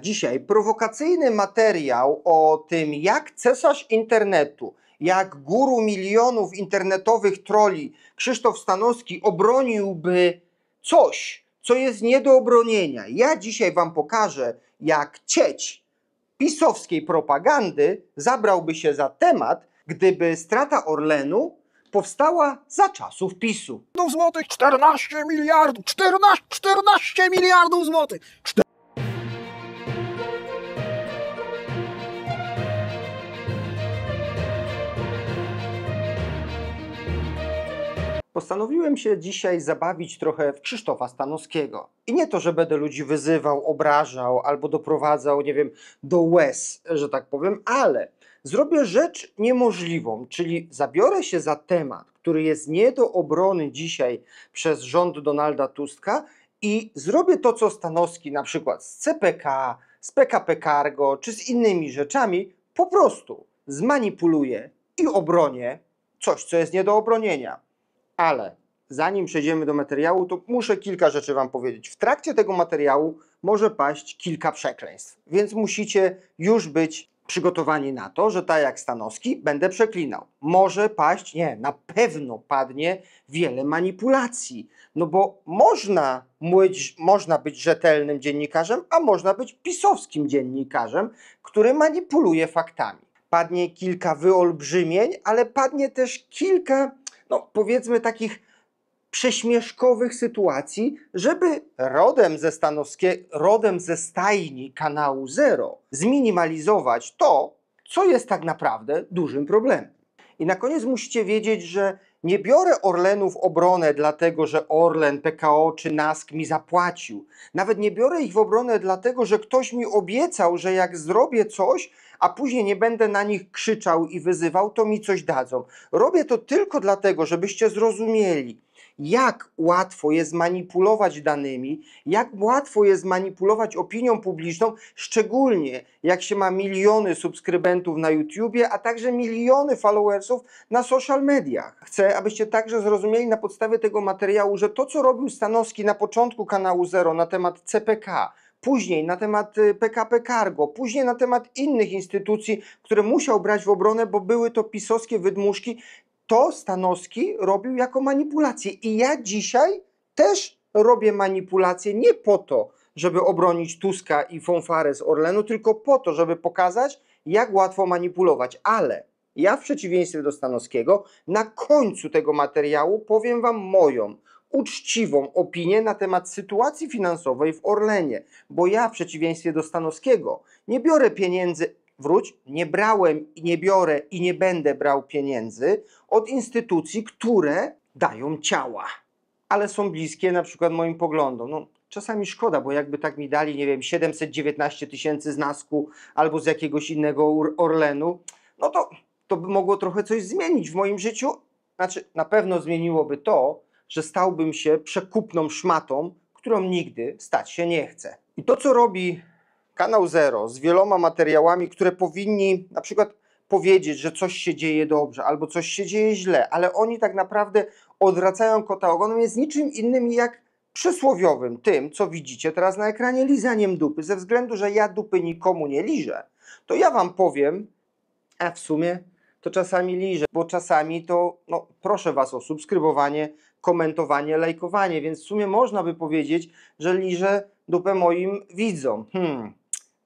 Dzisiaj prowokacyjny materiał o tym, jak cesarz internetu, jak guru milionów internetowych troli Krzysztof Stanowski obroniłby coś, co jest nie do obronienia. Ja dzisiaj Wam pokażę, jak cieć pisowskiej propagandy zabrałby się za temat, gdyby strata Orlenu powstała za czasów PiSu. Złotych 14 miliardów, 14, 14 miliardów złotych. Postanowiłem się dzisiaj zabawić trochę w Krzysztofa Stanowskiego. I nie to, że będę ludzi wyzywał, obrażał albo doprowadzał, nie wiem, do łez, że tak powiem, ale zrobię rzecz niemożliwą, czyli zabiorę się za temat, który jest nie do obrony dzisiaj przez rząd Donalda Tuska i zrobię to, co Stanowski na przykład z CPK, z PKP Cargo czy z innymi rzeczami po prostu zmanipuluje i obronię coś, co jest nie do obronienia ale zanim przejdziemy do materiału, to muszę kilka rzeczy Wam powiedzieć. W trakcie tego materiału może paść kilka przekleństw, więc musicie już być przygotowani na to, że tak jak Stanowski będę przeklinał. Może paść, nie, na pewno padnie wiele manipulacji, no bo można, można być rzetelnym dziennikarzem, a można być pisowskim dziennikarzem, który manipuluje faktami. Padnie kilka wyolbrzymień, ale padnie też kilka no powiedzmy takich prześmieszkowych sytuacji, żeby rodem ze, Stanowskie, rodem ze stajni kanału Zero zminimalizować to, co jest tak naprawdę dużym problemem. I na koniec musicie wiedzieć, że nie biorę Orlenów w obronę dlatego, że Orlen, PKO czy NASK mi zapłacił. Nawet nie biorę ich w obronę dlatego, że ktoś mi obiecał, że jak zrobię coś, a później nie będę na nich krzyczał i wyzywał, to mi coś dadzą. Robię to tylko dlatego, żebyście zrozumieli, jak łatwo jest manipulować danymi, jak łatwo jest manipulować opinią publiczną, szczególnie jak się ma miliony subskrybentów na YouTubie, a także miliony followersów na social mediach. Chcę, abyście także zrozumieli na podstawie tego materiału, że to, co robił Stanowski na początku kanału Zero na temat CPK, później na temat PKP y, Cargo, później na temat innych instytucji, które musiał brać w obronę, bo były to pisowskie wydmuszki. To Stanowski robił jako manipulację. I ja dzisiaj też robię manipulację nie po to, żeby obronić Tuska i Fonfarę z Orlenu, tylko po to, żeby pokazać, jak łatwo manipulować. Ale ja w przeciwieństwie do Stanowskiego na końcu tego materiału powiem Wam moją uczciwą opinię na temat sytuacji finansowej w Orlenie, bo ja w przeciwieństwie do Stanowskiego nie biorę pieniędzy, wróć, nie brałem i nie biorę i nie będę brał pieniędzy od instytucji, które dają ciała, ale są bliskie na przykład moim poglądom. No, czasami szkoda, bo jakby tak mi dali, nie wiem, 719 tysięcy z Nasku albo z jakiegoś innego Orlenu, no to to by mogło trochę coś zmienić w moim życiu. Znaczy, na pewno zmieniłoby to, że stałbym się przekupną szmatą, którą nigdy stać się nie chcę. I to, co robi Kanał Zero z wieloma materiałami, które powinni na przykład powiedzieć, że coś się dzieje dobrze albo coś się dzieje źle, ale oni tak naprawdę odwracają kota ogonem, jest niczym innym jak przysłowiowym tym, co widzicie teraz na ekranie, lizaniem dupy. Ze względu, że ja dupy nikomu nie liżę, to ja wam powiem, a w sumie to czasami liżę, bo czasami to, no proszę was o subskrybowanie, komentowanie, lajkowanie, więc w sumie można by powiedzieć, że liże dupę moim widzom. Hmm.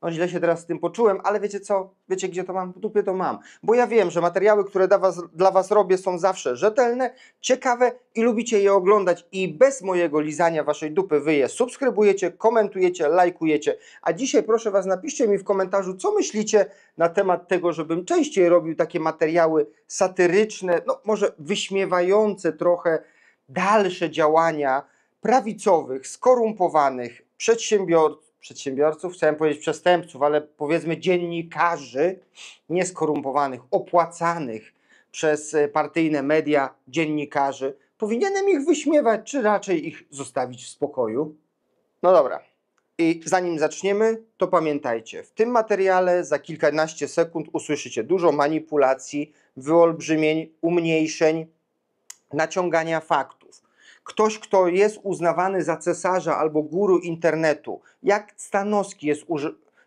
No źle się teraz z tym poczułem, ale wiecie co? Wiecie gdzie to mam? W dupie to mam. Bo ja wiem, że materiały, które dla was, dla was robię są zawsze rzetelne, ciekawe i lubicie je oglądać i bez mojego lizania waszej dupy wy je subskrybujecie, komentujecie, lajkujecie. A dzisiaj proszę was napiszcie mi w komentarzu, co myślicie na temat tego, żebym częściej robił takie materiały satyryczne, no może wyśmiewające trochę dalsze działania prawicowych, skorumpowanych przedsiębiorców, przedsiębiorców, chciałem powiedzieć przestępców, ale powiedzmy dziennikarzy nieskorumpowanych, opłacanych przez e, partyjne media dziennikarzy, powinienem ich wyśmiewać, czy raczej ich zostawić w spokoju? No dobra. I zanim zaczniemy, to pamiętajcie, w tym materiale za kilkanaście sekund usłyszycie dużo manipulacji, wyolbrzymień, umniejszeń, naciągania faktów. Ktoś, kto jest uznawany za cesarza albo guru internetu, jak Stanowski, jest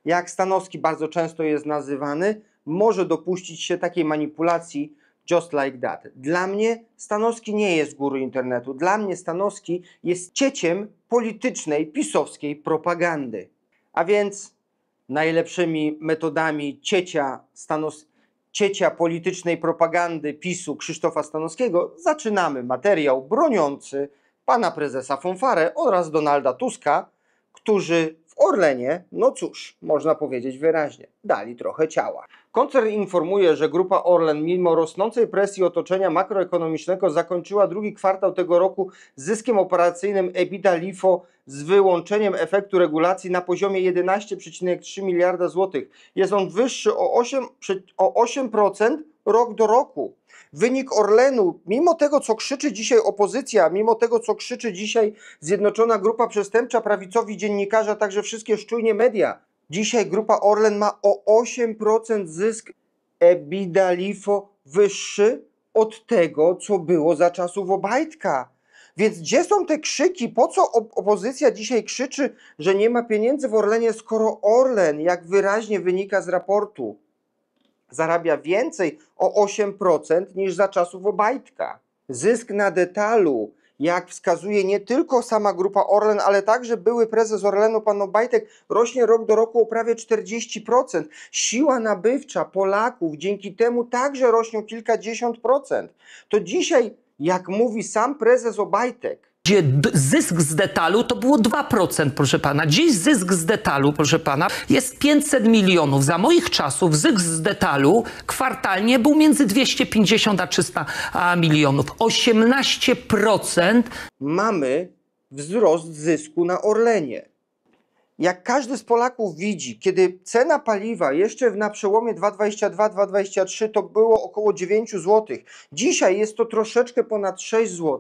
jak Stanowski bardzo często jest nazywany, może dopuścić się takiej manipulacji just like that. Dla mnie Stanowski nie jest guru internetu. Dla mnie Stanowski jest cieciem politycznej, pisowskiej propagandy. A więc najlepszymi metodami ciecia Stanos ciecia politycznej propagandy PiSu Krzysztofa Stanowskiego zaczynamy materiał broniący pana prezesa Fonfarę oraz Donalda Tuska, którzy w Orlenie, no cóż, można powiedzieć wyraźnie, dali trochę ciała. Koncern informuje, że grupa Orlen mimo rosnącej presji otoczenia makroekonomicznego zakończyła drugi kwartał tego roku zyskiem operacyjnym EBITDA LIFO z wyłączeniem efektu regulacji na poziomie 11,3 miliarda złotych. Jest on wyższy o 8%, o 8% rok do roku. Wynik Orlenu, mimo tego, co krzyczy dzisiaj opozycja, mimo tego, co krzyczy dzisiaj Zjednoczona Grupa Przestępcza, prawicowi dziennikarze, a także wszystkie szczujnie media, dzisiaj Grupa Orlen ma o 8% zysk EBITDA LIFO wyższy od tego, co było za czasów Obajtka. Więc gdzie są te krzyki? Po co opozycja dzisiaj krzyczy, że nie ma pieniędzy w Orlenie, skoro Orlen, jak wyraźnie wynika z raportu, zarabia więcej o 8% niż za czasów Obajtka. Zysk na detalu, jak wskazuje nie tylko sama grupa Orlen, ale także były prezes Orlenu, pan Obajtek, rośnie rok do roku o prawie 40%. Siła nabywcza Polaków dzięki temu także rośnie o kilkadziesiąt procent. To dzisiaj jak mówi sam prezes Obajtek, gdzie zysk z detalu to było 2%, proszę pana. Dziś zysk z detalu, proszę pana, jest 500 milionów. Za moich czasów zysk z detalu kwartalnie był między 250 a 300 milionów. 18% mamy wzrost zysku na Orlenie jak każdy z Polaków widzi, kiedy cena paliwa jeszcze na przełomie 2,22-2,23 to było około 9 zł, dzisiaj jest to troszeczkę ponad 6 zł,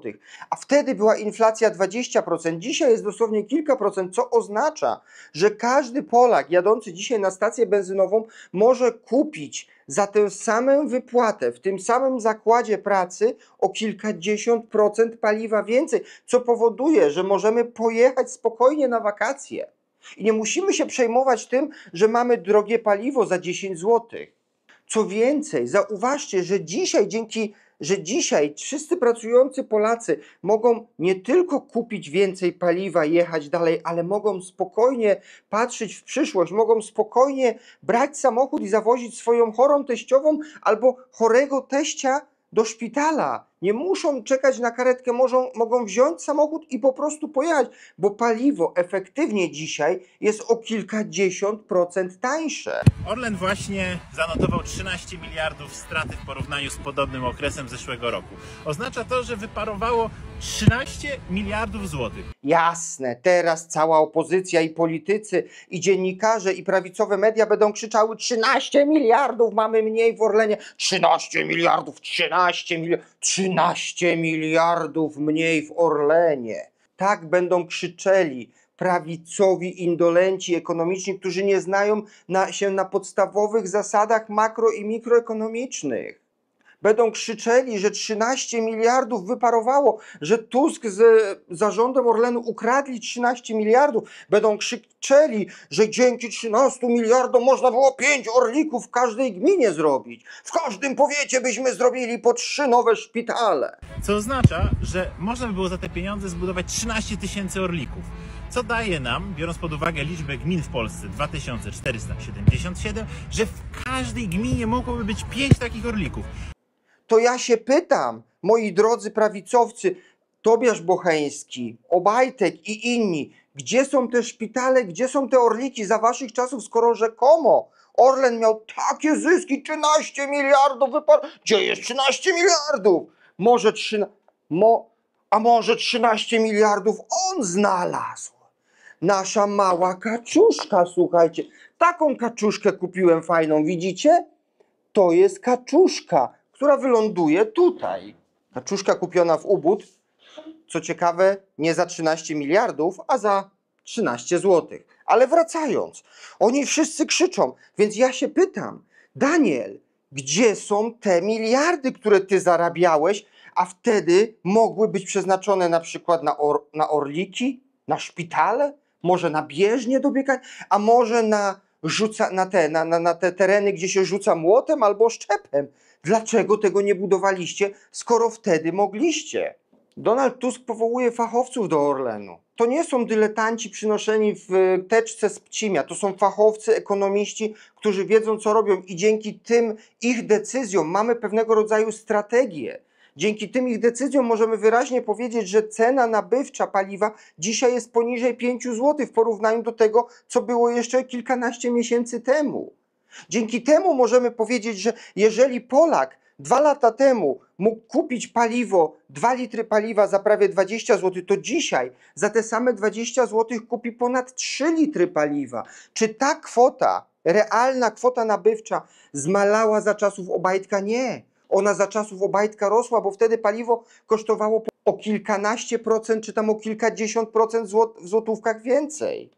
a wtedy była inflacja 20%, dzisiaj jest dosłownie kilka procent, co oznacza, że każdy Polak jadący dzisiaj na stację benzynową może kupić za tę samą wypłatę w tym samym zakładzie pracy o kilkadziesiąt procent paliwa więcej, co powoduje, że możemy pojechać spokojnie na wakacje. I nie musimy się przejmować tym, że mamy drogie paliwo za 10 zł. Co więcej, zauważcie, że dzisiaj dzięki że dzisiaj wszyscy pracujący Polacy mogą nie tylko kupić więcej paliwa, jechać dalej, ale mogą spokojnie patrzeć w przyszłość, mogą spokojnie brać samochód i zawozić swoją chorą teściową albo chorego teścia do szpitala nie muszą czekać na karetkę, mogą, mogą wziąć samochód i po prostu pojechać, bo paliwo efektywnie dzisiaj jest o kilkadziesiąt procent tańsze. Orlen właśnie zanotował 13 miliardów straty w porównaniu z podobnym okresem zeszłego roku. Oznacza to, że wyparowało 13 miliardów złotych. Jasne, teraz cała opozycja i politycy i dziennikarze i prawicowe media będą krzyczały 13 miliardów mamy mniej w Orlenie, 13 miliardów, 13 miliardów, 13 13 miliardów mniej w Orlenie. Tak będą krzyczeli prawicowi indolenci ekonomiczni, którzy nie znają na, się na podstawowych zasadach makro i mikroekonomicznych. Będą krzyczeli, że 13 miliardów wyparowało, że Tusk z zarządem Orlenu ukradli 13 miliardów. Będą krzyczeli, że dzięki 13 miliardom można było 5 orlików w każdej gminie zrobić. W każdym powiecie byśmy zrobili po 3 nowe szpitale. Co oznacza, że można by było za te pieniądze zbudować 13 tysięcy orlików co daje nam, biorąc pod uwagę liczbę gmin w Polsce 2477, że w każdej gminie mogłoby być 5 takich orlików to ja się pytam, moi drodzy prawicowcy, Tobiasz Bocheński, Obajtek i inni, gdzie są te szpitale, gdzie są te orliki za waszych czasów, skoro rzekomo Orlen miał takie zyski, 13 miliardów wypar... Gdzie jest 13 miliardów? Może 13... Mo... A może 13 miliardów on znalazł? Nasza mała kaczuszka, słuchajcie. Taką kaczuszkę kupiłem fajną, widzicie? To jest kaczuszka która wyląduje tutaj. czuszka kupiona w Ubud, co ciekawe, nie za 13 miliardów, a za 13 zł. Ale wracając, oni wszyscy krzyczą, więc ja się pytam, Daniel, gdzie są te miliardy, które ty zarabiałeś, a wtedy mogły być przeznaczone na przykład na, or, na orliki, na szpitale, może na bieżnie dobiegać, a może na rzuca na te, na, na, na te tereny, gdzie się rzuca młotem albo szczepem. Dlaczego tego nie budowaliście, skoro wtedy mogliście? Donald Tusk powołuje fachowców do Orlenu. To nie są dyletanci przynoszeni w e, teczce z pcimia, to są fachowcy, ekonomiści, którzy wiedzą co robią i dzięki tym ich decyzjom mamy pewnego rodzaju strategię. Dzięki tym ich decyzjom możemy wyraźnie powiedzieć, że cena nabywcza paliwa dzisiaj jest poniżej 5 zł w porównaniu do tego, co było jeszcze kilkanaście miesięcy temu. Dzięki temu możemy powiedzieć, że jeżeli Polak dwa lata temu mógł kupić paliwo, 2 litry paliwa za prawie 20 zł, to dzisiaj za te same 20 zł kupi ponad 3 litry paliwa. Czy ta kwota, realna kwota nabywcza zmalała za czasów Obajtka? Nie. Ona za czasów Obajtka rosła, bo wtedy paliwo kosztowało o kilkanaście procent, czy tam o kilkadziesiąt procent w złotówkach więcej.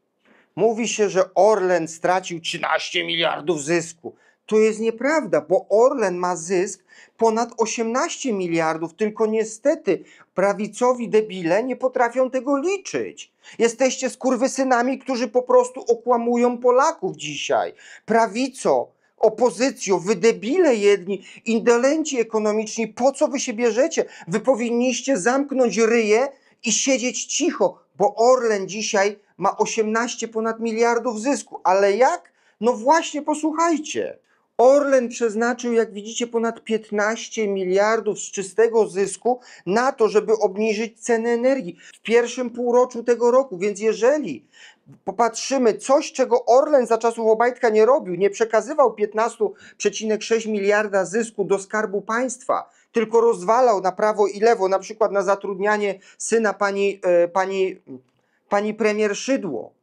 Mówi się, że Orlen stracił 13 miliardów zysku. To jest nieprawda, bo Orlen ma zysk ponad 18 miliardów, tylko niestety prawicowi debile nie potrafią tego liczyć. Jesteście skurwysynami, którzy po prostu okłamują Polaków dzisiaj. Prawico, opozycjo, wy debile jedni, indolenci ekonomiczni, po co wy się bierzecie? Wy powinniście zamknąć ryje i siedzieć cicho, bo Orlen dzisiaj ma 18 ponad miliardów zysku. Ale jak? No właśnie posłuchajcie. Orlen przeznaczył, jak widzicie, ponad 15 miliardów z czystego zysku na to, żeby obniżyć ceny energii w pierwszym półroczu tego roku. Więc jeżeli popatrzymy coś, czego Orlen za czasów Obajtka nie robił, nie przekazywał 15,6 miliarda zysku do skarbu państwa, tylko rozwalał na prawo i lewo, na przykład na zatrudnianie syna pani, e, pani, pani premier Szydło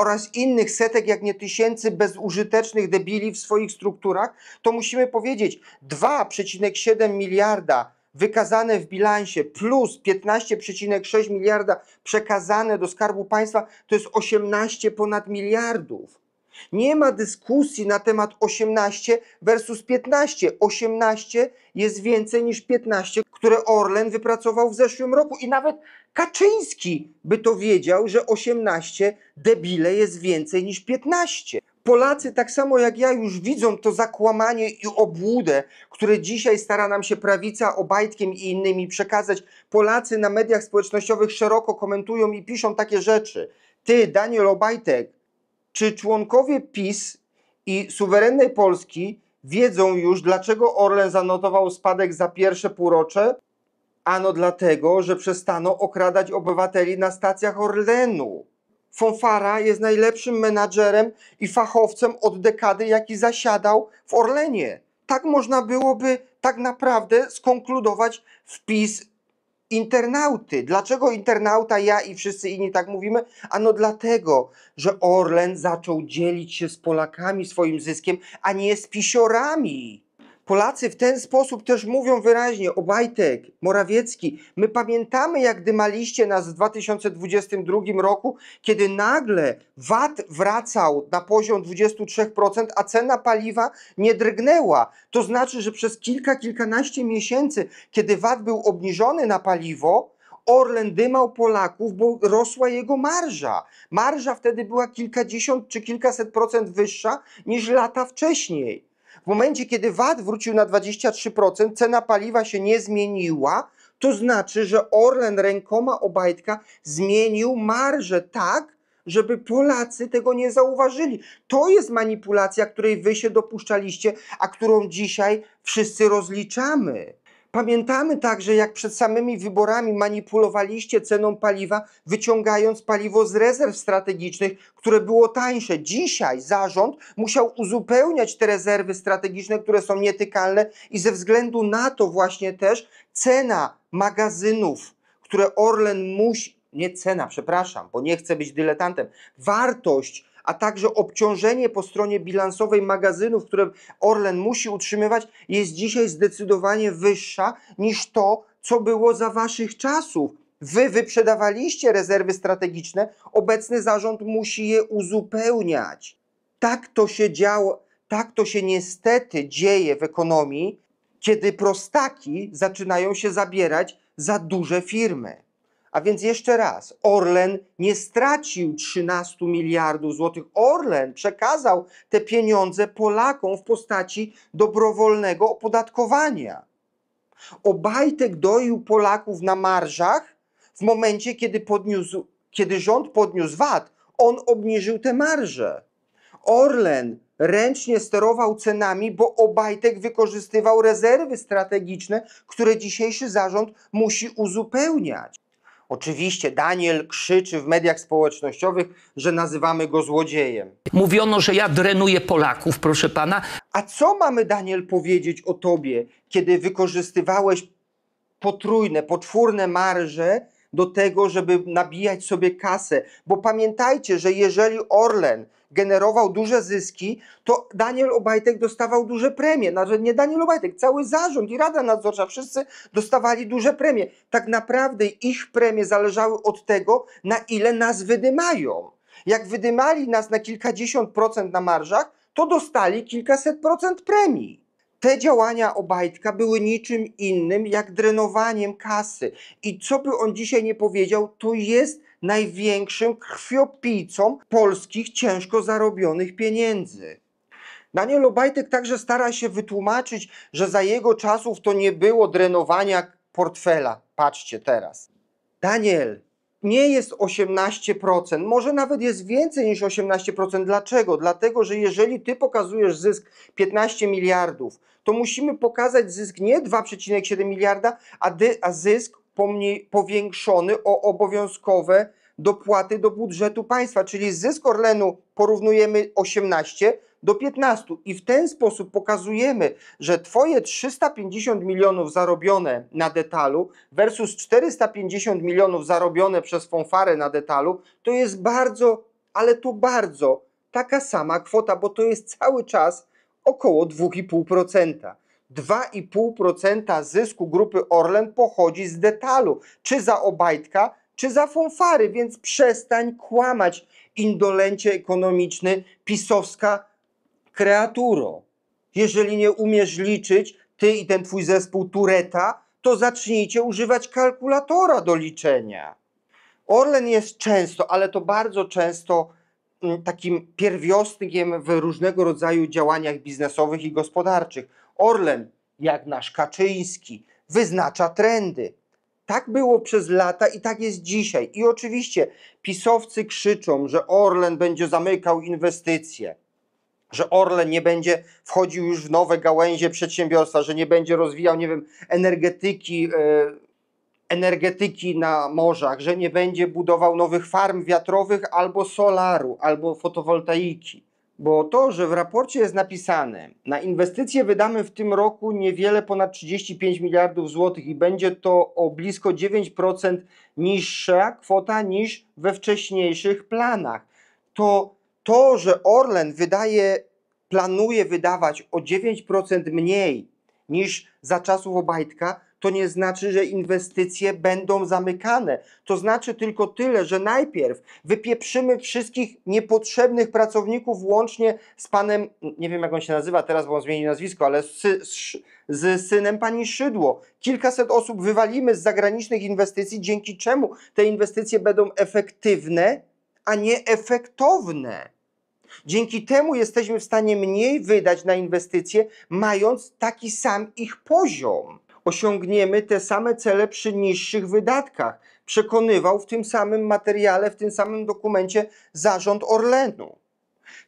oraz innych setek, jak nie tysięcy bezużytecznych debili w swoich strukturach, to musimy powiedzieć 2,7 miliarda wykazane w bilansie plus 15,6 miliarda przekazane do Skarbu Państwa to jest 18 ponad miliardów. Nie ma dyskusji na temat 18 versus 15. 18 jest więcej niż 15, które Orlen wypracował w zeszłym roku i nawet Kaczyński by to wiedział, że 18 debile jest więcej niż 15. Polacy, tak samo jak ja, już widzą to zakłamanie i obłudę, które dzisiaj stara nam się prawica Obajtkiem i innymi przekazać. Polacy na mediach społecznościowych szeroko komentują i piszą takie rzeczy. Ty, Daniel Obajtek, czy członkowie PiS i suwerennej Polski wiedzą już, dlaczego Orlen zanotował spadek za pierwsze półrocze? Ano dlatego, że przestano okradać obywateli na stacjach Orlenu. Fonfara jest najlepszym menadżerem i fachowcem od dekady, jaki zasiadał w Orlenie. Tak można byłoby tak naprawdę skonkludować wpis internauty. Dlaczego internauta, ja i wszyscy inni tak mówimy? Ano dlatego, że Orlen zaczął dzielić się z Polakami swoim zyskiem, a nie z pisiorami. Polacy w ten sposób też mówią wyraźnie, Obajtek, Morawiecki, my pamiętamy jak dymaliście nas w 2022 roku, kiedy nagle VAT wracał na poziom 23%, a cena paliwa nie drgnęła. To znaczy, że przez kilka, kilkanaście miesięcy, kiedy VAT był obniżony na paliwo, Orlen dymał Polaków, bo rosła jego marża. Marża wtedy była kilkadziesiąt czy kilkaset procent wyższa niż lata wcześniej. W momencie, kiedy VAT wrócił na 23%, cena paliwa się nie zmieniła, to znaczy, że Orlen rękoma Obajtka zmienił marżę tak, żeby Polacy tego nie zauważyli. To jest manipulacja, której wy się dopuszczaliście, a którą dzisiaj wszyscy rozliczamy. Pamiętamy także, jak przed samymi wyborami manipulowaliście ceną paliwa, wyciągając paliwo z rezerw strategicznych, które było tańsze. Dzisiaj zarząd musiał uzupełniać te rezerwy strategiczne, które są nietykalne i ze względu na to właśnie też cena magazynów, które Orlen musi, nie cena, przepraszam, bo nie chcę być dyletantem, wartość a także obciążenie po stronie bilansowej magazynów, które Orlen musi utrzymywać, jest dzisiaj zdecydowanie wyższa niż to, co było za waszych czasów. Wy wyprzedawaliście rezerwy strategiczne, obecny zarząd musi je uzupełniać. Tak to się działo, tak to się niestety dzieje w ekonomii, kiedy prostaki zaczynają się zabierać za duże firmy. A więc jeszcze raz, Orlen nie stracił 13 miliardów złotych. Orlen przekazał te pieniądze Polakom w postaci dobrowolnego opodatkowania. Obajtek doił Polaków na marżach w momencie, kiedy, podniósł, kiedy rząd podniósł VAT. On obniżył te marże. Orlen ręcznie sterował cenami, bo Obajtek wykorzystywał rezerwy strategiczne, które dzisiejszy zarząd musi uzupełniać. Oczywiście Daniel krzyczy w mediach społecznościowych, że nazywamy go złodziejem. Mówiono, że ja drenuję Polaków, proszę pana. A co mamy, Daniel, powiedzieć o tobie, kiedy wykorzystywałeś potrójne, poczwórne marże do tego, żeby nabijać sobie kasę? Bo pamiętajcie, że jeżeli Orlen generował duże zyski, to Daniel Obajtek dostawał duże premie. Nawet znaczy, nie Daniel Obajtek, cały zarząd i Rada Nadzorcza, wszyscy dostawali duże premie. Tak naprawdę ich premie zależały od tego, na ile nas wydymają. Jak wydymali nas na kilkadziesiąt procent na marżach, to dostali kilkaset procent premii. Te działania Obajtka były niczym innym jak drenowaniem kasy. I co by on dzisiaj nie powiedział, to jest największym krwiopijcą polskich ciężko zarobionych pieniędzy. Daniel Obajtek także stara się wytłumaczyć, że za jego czasów to nie było drenowania portfela. Patrzcie teraz. Daniel, nie jest 18%, może nawet jest więcej niż 18%. Dlaczego? Dlatego, że jeżeli ty pokazujesz zysk 15 miliardów, to musimy pokazać zysk nie 2,7 miliarda, a, a zysk powiększony o obowiązkowe dopłaty do budżetu państwa, czyli zysk Orlenu porównujemy 18 do 15 i w ten sposób pokazujemy, że twoje 350 milionów zarobione na detalu versus 450 milionów zarobione przez fanfarę na detalu to jest bardzo, ale to bardzo taka sama kwota, bo to jest cały czas około 2,5%. 2,5% zysku grupy Orlen pochodzi z detalu, czy za Obajtka, czy za Fonfary, więc przestań kłamać, indolencie ekonomiczny, pisowska kreaturo. Jeżeli nie umiesz liczyć, ty i ten twój zespół Tureta, to zacznijcie używać kalkulatora do liczenia. Orlen jest często, ale to bardzo często mm, takim pierwiostkiem w różnego rodzaju działaniach biznesowych i gospodarczych. Orlen, jak nasz Kaczyński, wyznacza trendy. Tak było przez lata i tak jest dzisiaj. I oczywiście pisowcy krzyczą, że Orlen będzie zamykał inwestycje, że Orlen nie będzie wchodził już w nowe gałęzie przedsiębiorstwa, że nie będzie rozwijał, nie wiem, energetyki, yy, energetyki na morzach, że nie będzie budował nowych farm wiatrowych albo solaru, albo fotowoltaiki bo to, że w raporcie jest napisane, na inwestycje wydamy w tym roku niewiele ponad 35 miliardów złotych i będzie to o blisko 9% niższa kwota niż we wcześniejszych planach, to to, że Orlen wydaje, planuje wydawać o 9% mniej niż za czasów Obajtka, to nie znaczy, że inwestycje będą zamykane. To znaczy tylko tyle, że najpierw wypieprzymy wszystkich niepotrzebnych pracowników łącznie z panem, nie wiem jak on się nazywa teraz, bo on zmienił nazwisko, ale z, z, z synem pani Szydło. Kilkaset osób wywalimy z zagranicznych inwestycji, dzięki czemu te inwestycje będą efektywne, a nie efektowne. Dzięki temu jesteśmy w stanie mniej wydać na inwestycje, mając taki sam ich poziom osiągniemy te same cele przy niższych wydatkach. Przekonywał w tym samym materiale, w tym samym dokumencie zarząd Orlenu.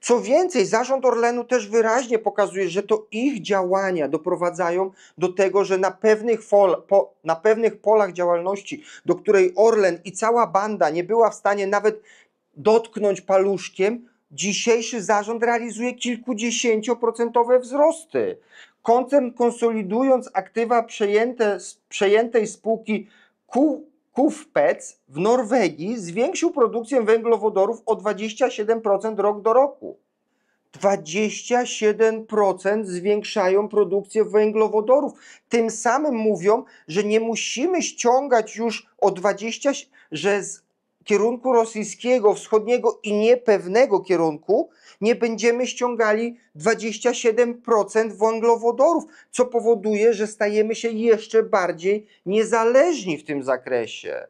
Co więcej, zarząd Orlenu też wyraźnie pokazuje, że to ich działania doprowadzają do tego, że na pewnych, fol, po, na pewnych polach działalności, do której Orlen i cała banda nie była w stanie nawet dotknąć paluszkiem, dzisiejszy zarząd realizuje kilkudziesięcioprocentowe wzrosty. Koncern konsolidując aktywa przejęte, przejętej spółki KUFPEC w Norwegii zwiększył produkcję węglowodorów o 27% rok do roku. 27% zwiększają produkcję węglowodorów. Tym samym mówią, że nie musimy ściągać już o 20, że z kierunku rosyjskiego, wschodniego i niepewnego kierunku nie będziemy ściągali 27% węglowodorów, co powoduje, że stajemy się jeszcze bardziej niezależni w tym zakresie.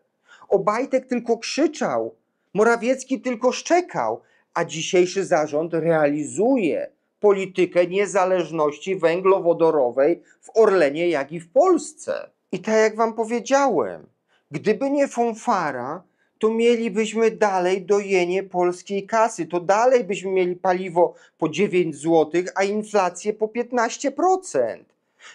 Obajtek tylko krzyczał, Morawiecki tylko szczekał, a dzisiejszy zarząd realizuje politykę niezależności węglowodorowej w Orlenie, jak i w Polsce. I tak jak wam powiedziałem, gdyby nie Fonfara, to mielibyśmy dalej dojenie polskiej kasy. To dalej byśmy mieli paliwo po 9 zł, a inflację po 15%.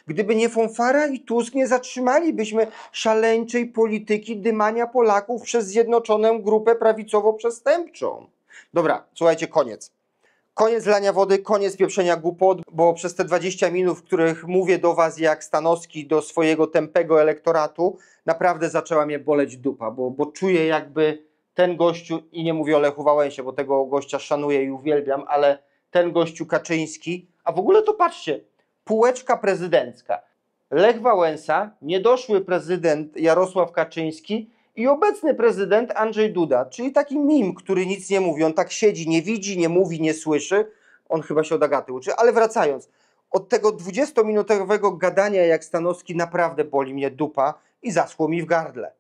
Gdyby nie Fonfara i Tusk, nie zatrzymalibyśmy szaleńczej polityki dymania Polaków przez zjednoczoną grupę prawicowo-przestępczą. Dobra, słuchajcie, koniec. Koniec lania wody, koniec pieprzenia głupot, bo przez te 20 minut, w których mówię do Was jak Stanowski do swojego tępego elektoratu, naprawdę zaczęła mnie boleć dupa, bo, bo czuję jakby ten gościu, i nie mówię o Lechu Wałęsie, bo tego gościa szanuję i uwielbiam, ale ten gościu Kaczyński, a w ogóle to patrzcie, półeczka prezydencka. Lech Wałęsa, niedoszły prezydent Jarosław Kaczyński, i obecny prezydent Andrzej Duda, czyli taki mim, który nic nie mówi, on tak siedzi, nie widzi, nie mówi, nie słyszy. On chyba się od Agaty uczy, ale wracając. Od tego 20-minutowego gadania jak Stanowski naprawdę boli mnie dupa i zaschło mi w gardle.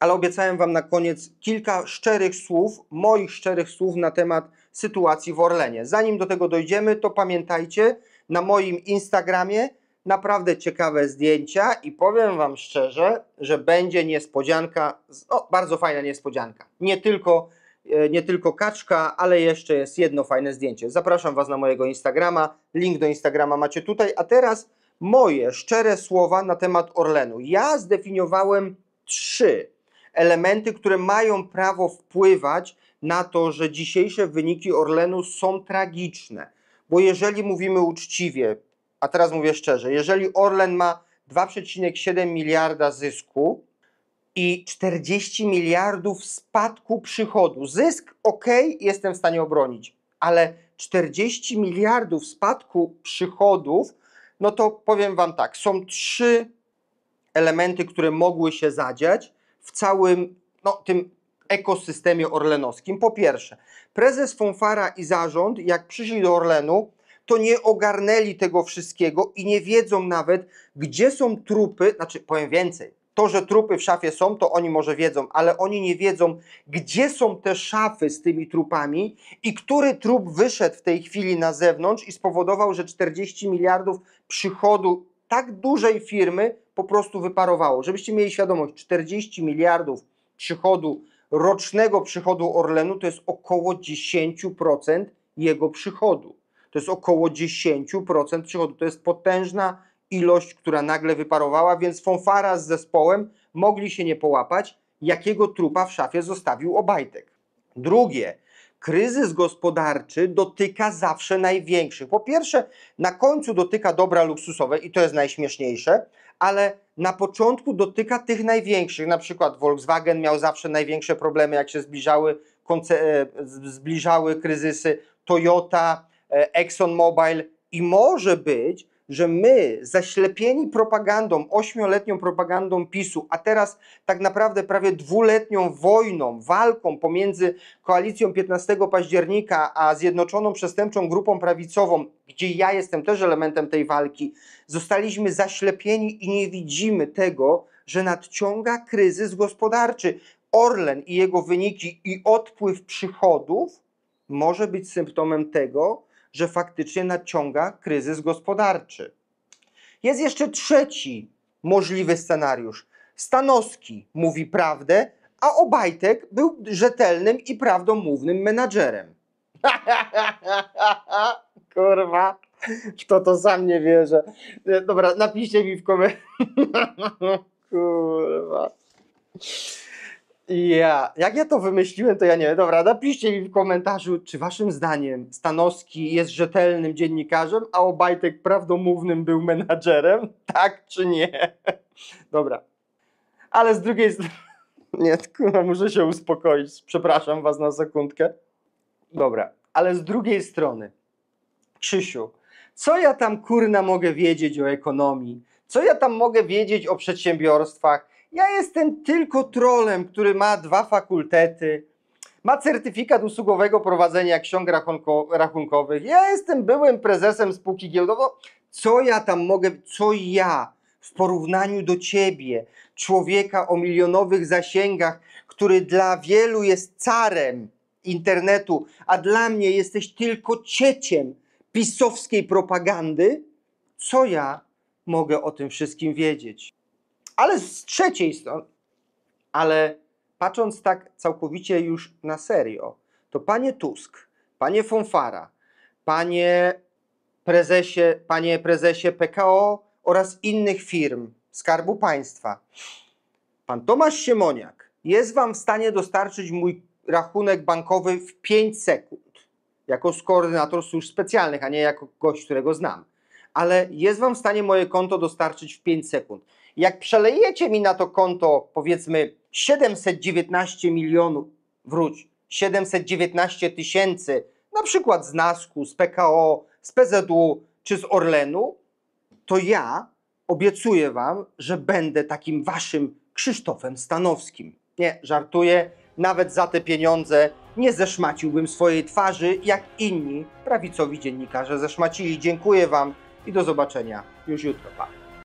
Ale obiecałem Wam na koniec kilka szczerych słów, moich szczerych słów na temat sytuacji w Orlenie. Zanim do tego dojdziemy, to pamiętajcie, na moim Instagramie Naprawdę ciekawe zdjęcia i powiem Wam szczerze, że będzie niespodzianka, o, bardzo fajna niespodzianka. Nie tylko, e, nie tylko kaczka, ale jeszcze jest jedno fajne zdjęcie. Zapraszam Was na mojego Instagrama, link do Instagrama macie tutaj, a teraz moje szczere słowa na temat Orlenu. Ja zdefiniowałem trzy elementy, które mają prawo wpływać na to, że dzisiejsze wyniki Orlenu są tragiczne. Bo jeżeli mówimy uczciwie, a teraz mówię szczerze, jeżeli Orlen ma 2,7 miliarda zysku i 40 miliardów spadku przychodu, zysk ok, jestem w stanie obronić, ale 40 miliardów spadku przychodów, no to powiem Wam tak, są trzy elementy, które mogły się zadziać w całym no, tym ekosystemie orlenowskim. Po pierwsze, prezes Fonfara i zarząd, jak przyszli do Orlenu, to nie ogarnęli tego wszystkiego i nie wiedzą nawet, gdzie są trupy, znaczy powiem więcej, to, że trupy w szafie są, to oni może wiedzą, ale oni nie wiedzą, gdzie są te szafy z tymi trupami i który trup wyszedł w tej chwili na zewnątrz i spowodował, że 40 miliardów przychodu tak dużej firmy po prostu wyparowało. Żebyście mieli świadomość, 40 miliardów przychodu, rocznego przychodu Orlenu to jest około 10% jego przychodu to jest około 10% przychodu. To jest potężna ilość, która nagle wyparowała, więc Fonfara z zespołem mogli się nie połapać, jakiego trupa w szafie zostawił Obajtek. Drugie, kryzys gospodarczy dotyka zawsze największych. Po pierwsze, na końcu dotyka dobra luksusowe i to jest najśmieszniejsze, ale na początku dotyka tych największych. Na przykład Volkswagen miał zawsze największe problemy, jak się zbliżały, e, zbliżały kryzysy. Toyota, E, ExxonMobil i może być, że my zaślepieni propagandą, ośmioletnią propagandą PiSu, a teraz tak naprawdę prawie dwuletnią wojną, walką pomiędzy koalicją 15 października a Zjednoczoną Przestępczą Grupą Prawicową, gdzie ja jestem też elementem tej walki, zostaliśmy zaślepieni i nie widzimy tego, że nadciąga kryzys gospodarczy. Orlen i jego wyniki i odpływ przychodów może być symptomem tego, że faktycznie nadciąga kryzys gospodarczy. Jest jeszcze trzeci możliwy scenariusz. Stanowski mówi prawdę, a Obajtek był rzetelnym i prawdomównym menadżerem. Kurwa, kto to sam nie wierzy. Dobra, napiszcie mi w komentarzu. Kurwa. Ja, jak ja to wymyśliłem, to ja nie wiem. Dobra, napiszcie mi w komentarzu, czy waszym zdaniem Stanowski jest rzetelnym dziennikarzem, a Obajtek prawdomównym był menadżerem? Tak czy nie? Dobra. Ale z drugiej strony... Nie, kurwa, muszę się uspokoić. Przepraszam was na sekundkę. Dobra, ale z drugiej strony, Krzysiu, co ja tam kurna mogę wiedzieć o ekonomii? Co ja tam mogę wiedzieć o przedsiębiorstwach? Ja jestem tylko trolem, który ma dwa fakultety, ma certyfikat usługowego prowadzenia ksiąg rachunko, rachunkowych. Ja jestem byłym prezesem spółki giełdowej. Co ja tam mogę, co ja w porównaniu do ciebie, człowieka o milionowych zasięgach, który dla wielu jest carem internetu, a dla mnie jesteś tylko cieciem pisowskiej propagandy, co ja mogę o tym wszystkim wiedzieć? ale z trzeciej strony, ale patrząc tak całkowicie już na serio, to panie Tusk, panie Fonfara, panie prezesie, panie prezesie PKO oraz innych firm Skarbu Państwa, pan Tomasz Siemoniak jest wam w stanie dostarczyć mój rachunek bankowy w 5 sekund, jako skoordynator służb specjalnych, a nie jako gość, którego znam. Ale jest wam w stanie moje konto dostarczyć w 5 sekund jak przelejecie mi na to konto powiedzmy 719 milionów, wróć, 719 tysięcy, na przykład z NASK-u, z PKO, z PZU czy z Orlenu, to ja obiecuję Wam, że będę takim Waszym Krzysztofem Stanowskim. Nie, żartuję, nawet za te pieniądze nie zeszmaciłbym swojej twarzy, jak inni prawicowi dziennikarze zeszmacili. Dziękuję Wam i do zobaczenia już jutro. Pa.